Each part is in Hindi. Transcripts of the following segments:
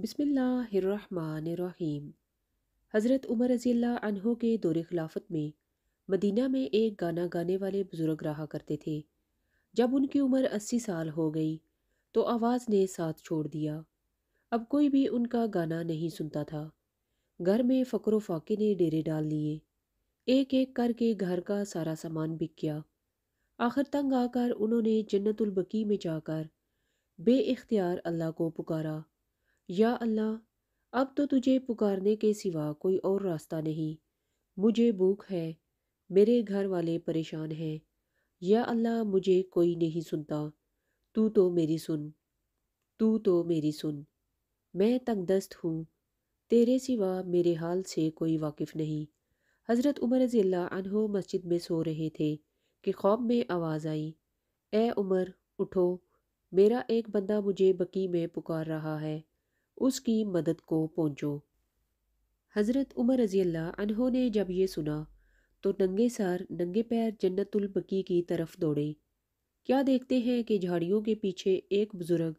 बिसमीम हज़रत उमर रज़ी अनहों के दौर खिलाफत में मदीना में एक गाना गाने वाले बुज़ुर्ग रहा करते थे जब उनकी उम्र अस्सी साल हो गई तो आवाज़ ने साथ छोड़ दिया अब कोई भी उनका गाना नहीं सुनता था घर में फ़करो फाके ने डेरे डाल लिए एक एक करके घर का सारा सामान बिक गया आखिर तंग आकर उन्होंने जन्नतुलबकी में जाकर बे अख्तियार अल्लाह को पुकारा या अल्लाह अब तो तुझे पुकारने के सिवा कोई और रास्ता नहीं मुझे भूख है मेरे घर वाले परेशान हैं या अल्लाह मुझे कोई नहीं सुनता तू तो मेरी सुन तू तो मेरी सुन मैं तंगदस्त हूँ तेरे सिवा मेरे हाल से कोई वाकिफ़ नहीं हज़रत उमर ज़िल्ला अनहो मस्जिद में सो रहे थे कि ख्वाब में आवाज़ आई ए उमर उठो मेरा एक बंदा मुझे बकी में पुकार रहा है उसकी मदद को पहुँचो हज़रत उमर रज़ी अनहों ने जब ये सुना तो नंगे सर नंगे पैर जन्नतुलबकी की तरफ दौड़े क्या देखते हैं कि झाड़ियों के पीछे एक बुज़ुर्ग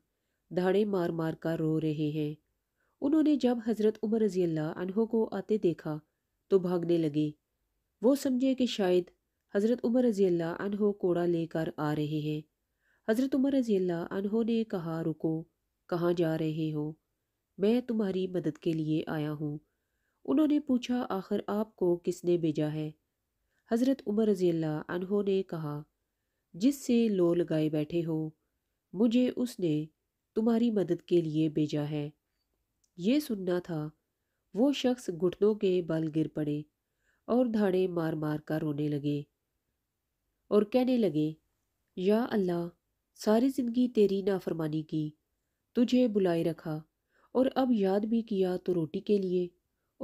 धाड़े मार मार कर रो रहे हैं उन्होंने जब हज़रत उमर रज़ी अनहों को आते देखा तो भागने लगे वो समझे कि शायद हज़रत उमर रज़ी अल्लाह कोड़ा लेकर आ रहे हैं हज़रत उमर रज़ी अनहों ने कहा रुको कहाँ जा रहे हो मैं तुम्हारी मदद के लिए आया हूँ उन्होंने पूछा आखिर आपको किसने भेजा है हज़रत उमर रजी अनहो ने कहा जिससे लो लगाए बैठे हो मुझे उसने तुम्हारी मदद के लिए भेजा है ये सुनना था वो शख्स घुटनों के बल गिर पड़े और धाड़े मार मार कर रोने लगे और कहने लगे या अल्लाह सारी ज़िंदगी तेरी नाफरमानी की तुझे बुलाए रखा और अब याद भी किया तो रोटी के लिए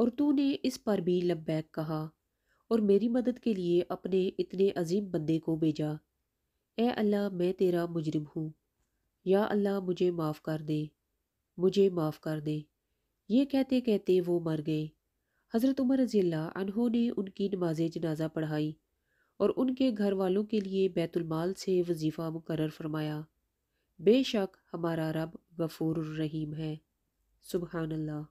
और तूने इस पर भी लब्बैक कहा और मेरी मदद के लिए अपने इतने अजीम बंदे को भेजा ए अल्लाह मैं तेरा मुजरिम हूँ या अल्लाह मुझे माफ़ कर दे मुझे माफ़ कर दे ये कहते कहते वो मर गए हज़रत उमर रजील्ला ने उनकी नमाज जनाजा पढ़ाई और उनके घर वालों के लिए बैतुलमाल से वजीफ़ा मुकर फरमाया बेशक हमारा रब गफूर रहीम है سبحان الله